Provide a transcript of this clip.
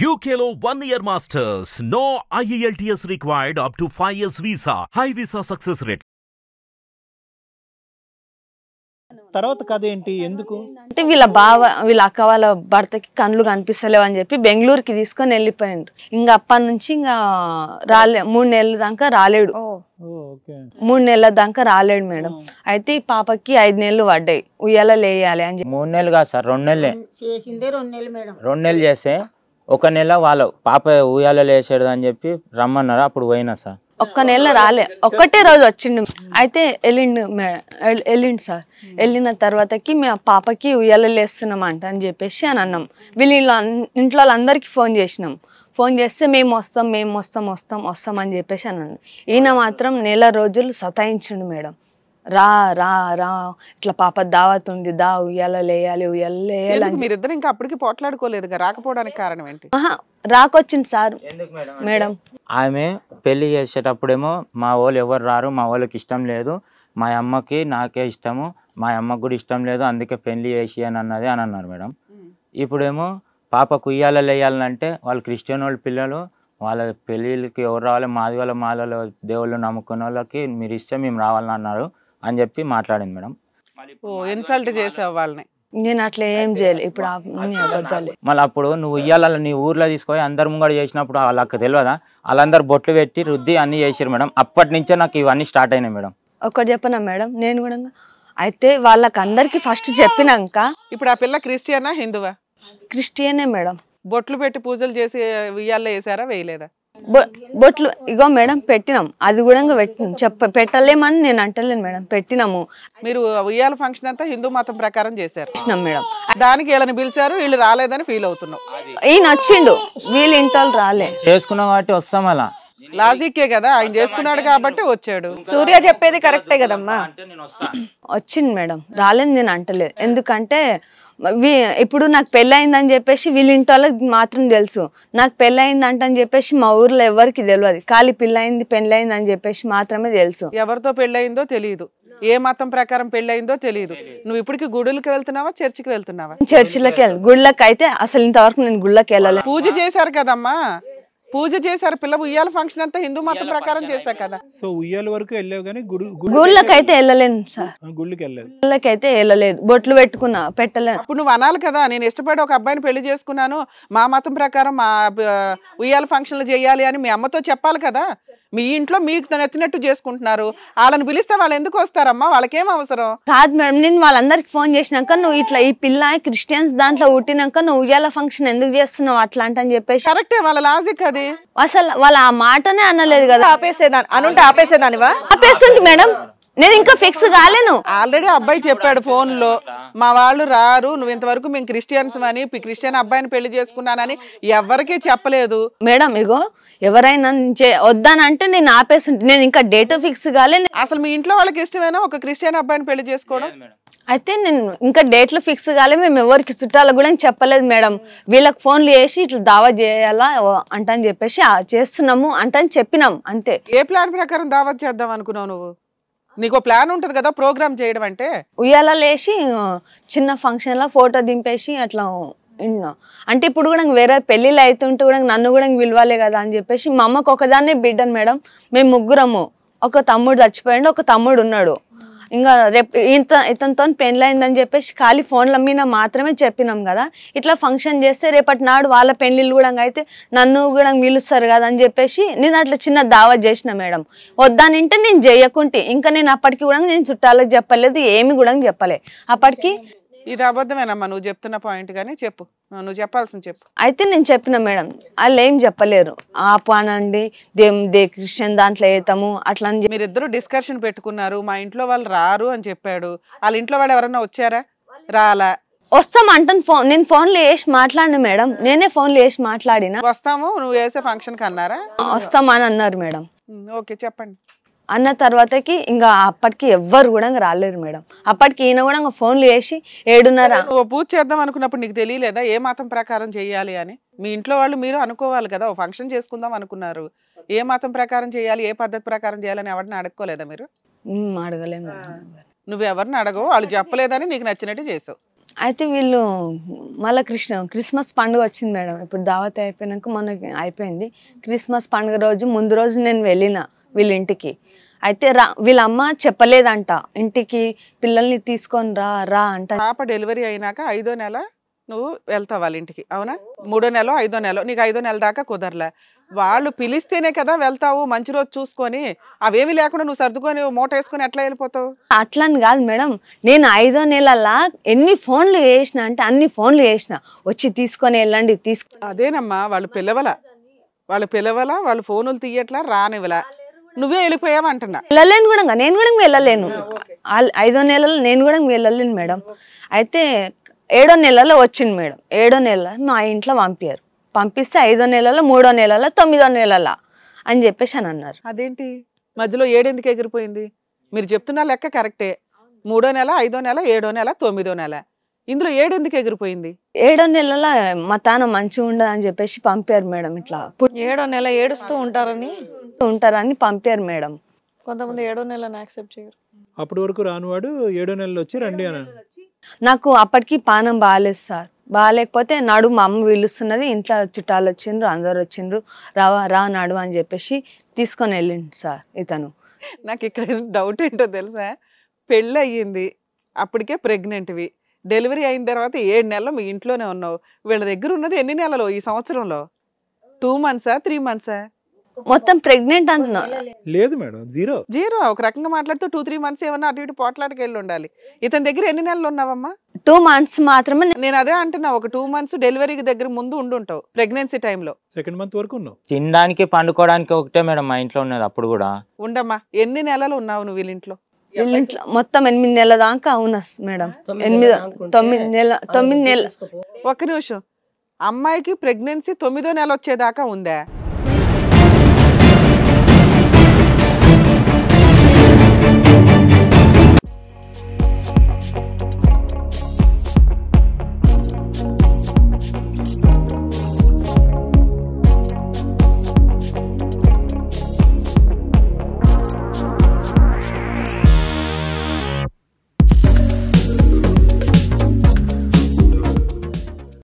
యూకేలో one year masters no IELTS required up to five years visa high visa success rate తర్వాత కథ ఏంటి ఎందుకు అంటే వీళ్ళ బావ వీళ్ళ అక్క వాళ్ళ భర్తకి కళ్ళు కనిపిస్తలేవు అని చెప్పి బెంగళూరుకి తీసుకొని వెళ్ళిపోయాడు ఇంకా అప్పటి నుంచి ఇంకా రాలే మూడు నెలల దాకా రాలేడు మూడు నెలల దాకా రాలేడు మేడం అయితే ఈ పాపకి ఐదు నెలలు పడ్డాయి ఉయ్యాల లేయాలి అని మూడు నెలలు కాదు సార్ రెండు నెలలే రెండు నెలలు మేడం రెండు నెలలు చేస్తే ఒక నెల వాళ్ళ పాప ఉయ్యాలలో వేసాడు అని చెప్పి రమ్మన్నారు అప్పుడు పోయినా సార్ ఒక్క నెల రాలే ఒక్కటే రోజు వచ్చిండు అయితే వెళ్ళిండు వెళ్ళిండు సార్ వెళ్ళిన తర్వాతకి మేము పాపకి ఉయ్యాల వేస్తున్నాం అంట అని చెప్పేసి అని అన్నాం వీళ్ళు ఇంట్లో వాళ్ళందరికీ ఫోన్ చేసినాం ఫోన్ చేస్తే మేము వస్తాం మేము వస్తాం వస్తాం వస్తాం అని చెప్పేసి అన్నాం ఈయన మాత్రం నెల రోజులు సతాయించిండు మేడం రా రా రా ఇట్లా పాప దావత్ ఉంది దా ఉయ్యాల లేయాలి ఉయ్యాల లేయాలి ఇద్దరు ఇంకా అప్పటికి పోట్లాడుకోలేదు రాకపోవడానికి కారణం ఏంటి రాకొచ్చింది సార్ మేడం ఆమె పెళ్లి చేసేటప్పుడేమో మా వాళ్ళు ఎవరు రారు మా వాళ్ళకి ఇష్టం లేదు మా అమ్మకి నాకే ఇష్టము మా అమ్మకు కూడా ఇష్టం లేదు అందుకే పెళ్లి చేసి అని అన్నది అని అన్నారు మేడం ఇప్పుడేమో పాపకు ఉయ్యాల లేయాలంటే వాళ్ళు క్రిస్టియన్ వాళ్ళ పిల్లలు వాళ్ళ పెళ్ళిళ్ళకి ఎవరు రావాలి మాది వాళ్ళ మాలలో దేవుళ్ళు నమ్ముకునే వాళ్ళకి మీరు ఇస్తే మేము రావాలని అన్నారు అని చెప్పి మాట్లాడింది మేడం ఇన్సల్ట్ చేసావు వాళ్ళని నేను అట్లా ఏం చేయాలి ఇప్పుడు మళ్ళీ అప్పుడు నువ్వు ఇయ్యాల నీ ఊర్లో తీసుకొని అందరు ముంగడు చేసినప్పుడు వాళ్ళకి తెలియదా వాళ్ళందరు బొట్లు పెట్టి రుద్ది అన్ని చేసారు మేడం అప్పటి నుంచే నాకు ఇవన్నీ స్టార్ట్ అయినాయి మేడం ఒకటి చెప్పనా మేడం నేను కూడా అయితే వాళ్ళకి అందరికి ఫస్ట్ చెప్పినాక ఇప్పుడు ఆ పిల్ల క్రిస్టియనా హిందువా క్రిస్టియనే మేడం బొట్లు పెట్టి పూజలు చేసి ఉయ్యాల్లో వేసారా వేయలేదా బొట్లు ఇగో మేడం పెట్టినాం అది కూడా చెప్ప పెట్టలేమని నేను అంటలేను మేడం పెట్టినాము మీరు ఉయ్యాల ఫంక్షన్ అంతా హిందూ మతం ప్రకారం చేశారు మేడం దానికి వీళ్ళని పిలిచారు వీళ్ళు రాలేదని ఫీల్ అవుతున్నాం ఈ నచ్చిండు వీళ్ళు ఇంటి రాలే చేసుకున్నాం కాబట్టి వస్తాం అలా లాజిక్కే కదా ఆయన చేసుకున్నాడు కాబట్టి వచ్చాడు సూర్య చెప్పేది కరెక్టే కదమ్మా వచ్చింది మేడం రాలేదు నేను అంటలేదు ఎందుకంటే ఇప్పుడు నాకు పెళ్ళయిందని చెప్పేసి వీళ్ళింటి వాళ్ళకి మాత్రం తెలుసు నాకు పెళ్ళయింది అంటని చెప్పేసి మా ఊర్లో ఎవరికి తెలియదు ఖాళీ పెళ్ళయింది పెళ్ళయింది అని చెప్పేసి మాత్రమే తెలుసు ఎవరితో పెళ్ళయిందో తెలియదు ఏ మతం ప్రకారం పెళ్ళయిందో తెలియదు నువ్వు ఇప్పటికి గుడులకి వెళ్తున్నావా చర్చికి వెళ్తున్నావా చర్చిలోకి వెళ్ళి గుళ్ళకి అయితే అసలు ఇంతవరకు నేను గుళ్ళకి వెళ్ళాలి పూజ చేశారు కదమ్మా పూజ చేశారు పిల్ల ఉయ్యాల ఫంక్షన్ అంతా హిందూ మతం ప్రకారం చేశారు కదా సో ఉయ్యాల వరకు వెళ్ళావు కానీ అయితే వెళ్ళలేను సార్ గుళ్ళకి వెళ్ళలేదు వెళ్ళలేదు బొట్లు పెట్టుకున్నా పెట్టలేదు అప్పుడు నువ్వు అనాలి కదా నేను ఇష్టపడి ఒక అబ్బాయిని పెళ్లి చేసుకున్నాను మా మతం ప్రకారం మా ఉయ్యాల ఫంక్షన్లు చేయాలి అని మీ అమ్మతో చెప్పాలి కదా మీ ఇంట్లో మీకు నచ్చినట్టు చేసుకుంటున్నారు వాళ్ళని పిలిస్తే వాళ్ళు ఎందుకు వస్తారమ్మా వాళ్ళకేం అవసరం కాదు మేడం నేను వాళ్ళందరికి ఫోన్ చేసినాక నువ్వు ఇట్లా ఈ పిల్ల క్రిస్టియన్స్ దాంట్లో పుట్టినాక నువ్వు ఉయ్యాల ఫంక్షన్ ఎందుకు చేస్తున్నావు అట్లా అని చెప్పేసి కరెక్టే వాళ్ళ లాజిక్ అది అసలు వాళ్ళ ఆ మాటనే అనలేదు కదా ఆపేసేదాన్ని అనుంటే ఆపేసేదానివా ఆపేస్తుంది మేడం నేను ఇంకా ఫిక్స్ కాలేను ఆల్రెడీ అబ్బాయి చెప్పాడు ఫోన్ లో మా వాళ్ళు రారు నువ్వు ఇంతవరకు మేము క్రిస్టియన్స్ అని క్రిస్టియన్ అబ్బాయిని పెళ్లి చేసుకున్నానని ఎవరికీ చెప్పలేదు మేడం ఇగో ఎవరైనా చే- వద్దానంటే నేను ఆపేసి నేను ఇంకా డేట్ ఫిక్స్ కాలేదు అసలు మీ ఇంట్లో వాళ్ళకి ఇష్టమేనా ఒక క్రిస్టియన్ అబ్బాయిని పెళ్లి చేసుకోవడం అయితే నేను ఇంకా డేట్లు ఫిక్స్ కాలే మేము ఎవరికి చుట్టాలకు కూడా చెప్పలేదు మేడం వీళ్ళకి ఫోన్లు వేసి ఇట్లా దావా చేయాలా అంటని చెప్పేసి చేస్తున్నాము అంటని చెప్పినాం అంతే ఏ ప్లాన్ ప్రకారం దావా చేద్దాం అనుకున్నావు నువ్వు నీకు ప్లాన్ ఉంటుంది కదా ప్రోగ్రామ్ చేయడం అంటే ఉయ్యాల లేచి చిన్న ఫంక్షన్ లో ఫోటో దింపేసి అట్లా అంటే ఇప్పుడు కూడా వేరే పెళ్ళిళ్ళు అవుతుంటే కూడా నన్ను కూడా విలువాలే కదా అని చెప్పేసి మా అమ్మకు ఒకదాన్నే బిడ్డను మేడం మేము ముగ్గురము ఒక తమ్ముడు చచ్చిపోయాడు ఒక తమ్ముడు ఉన్నాడు ఇంకా రేపు ఇంత ఇతనితో అయిందని చెప్పేసి ఖాళీ ఫోన్ల మీద మాత్రమే చెప్పినాం కదా ఇట్లా ఫంక్షన్ చేస్తే రేపటి నాడు వాళ్ళ పెళ్ళిళ్ళు కూడా అయితే నన్ను కూడా పిలుస్తారు కదా అని చెప్పేసి నేను అట్లా చిన్న దావా చేసిన మేడం వద్దానింటే నేను చేయకుంటే ఇంకా నేను అప్పటికి కూడా నేను చుట్టాలకు చెప్పలేదు ఏమి కూడా చెప్పలే అప్పటికి ఇది అబద్ధమేనమ్మా నువ్వు చెప్తున్న పాయింట్ కానీ చెప్పు నువ్వు చెప్పాల్సిన చెప్పు అయితే నేను చెప్పిన మేడం వాళ్ళు ఏం చెప్పలేరు ఆ పానండి దే క్రిస్టియన్ దాంట్లో వేతాము అట్లా అని ఇద్దరు డిస్కషన్ పెట్టుకున్నారు మా ఇంట్లో వాళ్ళు రారు అని చెప్పాడు వాళ్ళ ఇంట్లో వాళ్ళు ఎవరన్నా వచ్చారా రాలా వస్తాం అంటాను ఫోన్ నేను ఫోన్లో వేసి మాట్లాడిన మేడం నేనే ఫోన్లో వేసి మాట్లాడినా వస్తాము నువ్వు వేసే ఫంక్షన్ కన్నారా వస్తామని అన్నారు మేడం ఓకే చెప్పండి అన్న తర్వాతకి ఇంకా అప్పటికి ఎవ్వరు కూడా రాలేరు మేడం అప్పటికి ఈయన కూడా ఇంకా ఫోన్లు చేసి ఏడున్నర పూజ చేద్దాం అనుకున్నప్పుడు నీకు తెలియలేదా ఏ మాతం ప్రకారం చేయాలి అని మీ ఇంట్లో వాళ్ళు మీరు అనుకోవాలి కదా ఓ ఫంక్షన్ చేసుకుందాం అనుకున్నారు ఏ మాతం ప్రకారం చేయాలి ఏ పద్ధతి ప్రకారం చేయాలని ఎవరిని అడుక్కోలేదా మీరు అడగలేము నువ్వు ఎవరిని అడగవు వాళ్ళు చెప్పలేదని నీకు నచ్చినట్టు చేసావు అయితే వీళ్ళు మళ్ళీ కృష్ణ క్రిస్మస్ పండుగ వచ్చింది మేడం ఇప్పుడు దావత్ అయిపోయినాక మనకి అయిపోయింది క్రిస్మస్ పండుగ రోజు ముందు రోజు నేను వెళ్ళిన వీళ్ళ ఇంటికి అయితే రా వీళ్ళ అమ్మ చెప్పలేదంట ఇంటికి పిల్లల్ని తీసుకొని రా రా అంట పాప డెలివరీ అయినాక ఐదో నెల నువ్వు వెళ్తావు వాళ్ళ ఇంటికి అవునా మూడో నెల ఐదో నెల నీకు ఐదో నెల దాకా కుదరలే వాళ్ళు పిలిస్తేనే కదా వెళ్తావు మంచి రోజు చూసుకొని అవేమి లేకుండా నువ్వు సర్దుకొని మూట వేసుకొని ఎట్లా వెళ్ళిపోతావు అట్లని కాదు మేడం నేను ఐదో నెలలా ఎన్ని ఫోన్లు చేసిన అంటే అన్ని ఫోన్లు చేసిన వచ్చి తీసుకొని వెళ్ళండి తీసుకు అదేనమ్మా వాళ్ళు పిలవల వాళ్ళు పిలవల వాళ్ళు ఫోనులు తీయట్లా రానివ్వలే నువ్వే వెళ్ళిపోయావు అంటున్నా వెళ్ళలేను కూడా నేను కూడా వెళ్ళలేను ఐదో నెలలు నేను కూడా వెళ్ళలేను మేడం అయితే ఏడో నెలలో వచ్చింది మేడం ఏడో నెల నా ఇంట్లో పంపారు పంపిస్తే ఐదో నెలలో మూడో నెలలో తొమ్మిదో నెలల అని చెప్పేసి అని అన్నారు అదేంటి మధ్యలో ఏడెందుకు ఎగిరిపోయింది మీరు చెప్తున్న లెక్క కరెక్టే మూడో నెల ఐదో నెల ఏడో నెల తొమ్మిదో నెల ఇందులో ఏడెందుకు ఎగిరిపోయింది ఏడో నెలల మా తాను మంచిగా ఉండదు అని చెప్పేసి పంపారు మేడం ఇట్లా ఏడో నెల ఏడుస్తూ ఉంటారని ఉంటారని పంపారు మేడం కొంతమంది ఏడో నెల యాక్సెప్ట్ చేయరు అప్పటి వరకు రానివాడు ఏడో నెలలు వచ్చి రండి అని నాకు అప్పటికి పానం బాగాలేదు సార్ బాగాలేకపోతే నాడు మా అమ్మ పిలుస్తున్నది ఇంట్లో చుట్టాలు వచ్చిండ్రు అందరు వచ్చిండ్రు రావా రా నాడు అని చెప్పేసి తీసుకొని వెళ్ళిండు సార్ ఇతను నాకు ఇక్కడ డౌట్ ఏంటో తెలుసా పెళ్ళి అయ్యింది అప్పటికే ప్రెగ్నెంట్వి డెలివరీ అయిన తర్వాత ఏడు నెలలు మీ ఇంట్లోనే ఉన్నావు వీళ్ళ దగ్గర ఉన్నది ఎన్ని నెలలు ఈ సంవత్సరంలో టూ మంత్సా త్రీ మంత్సా మొత్తం ప్రెగ్నెంట్ అంటున్నావు లేదు మేడం జీరో జీరో ఒక రకంగా మాట్లాడుతూ టూ త్రీ మంత్స్ ఏమన్నా అటు ఇటు పోట్లాడికి వెళ్ళి ఉండాలి ఇతని దగ్గర ఎన్ని నెలలు ఉన్నావమ్మా టూ మంత్స్ మాత్రమే నేను అదే అంటున్నా ఒక టూ మంత్స్ డెలివరీ దగ్గర ముందు ఉండుంటావు ప్రెగ్నెన్సీ టైంలో సెకండ్ మంత్ వరకు ఉన్నావు తినడానికి పండుకోవడానికి ఒకటే మేడం మా ఇంట్లో ఉన్నది అప్పుడు కూడా ఉండమ్మా ఎన్ని నెలలు ఉన్నావు నువ్వు వీళ్ళింట్లో వీళ్ళింట్లో మొత్తం ఎనిమిది నెలల దాకా అవునా మేడం ఎనిమిది తొమ్మిది నెల తొమ్మిది నెల ఒక్క నిమిషం అమ్మాయికి ప్రెగ్నెన్సీ తొమ్మిదో నెల వచ్చేదాకా ఉందా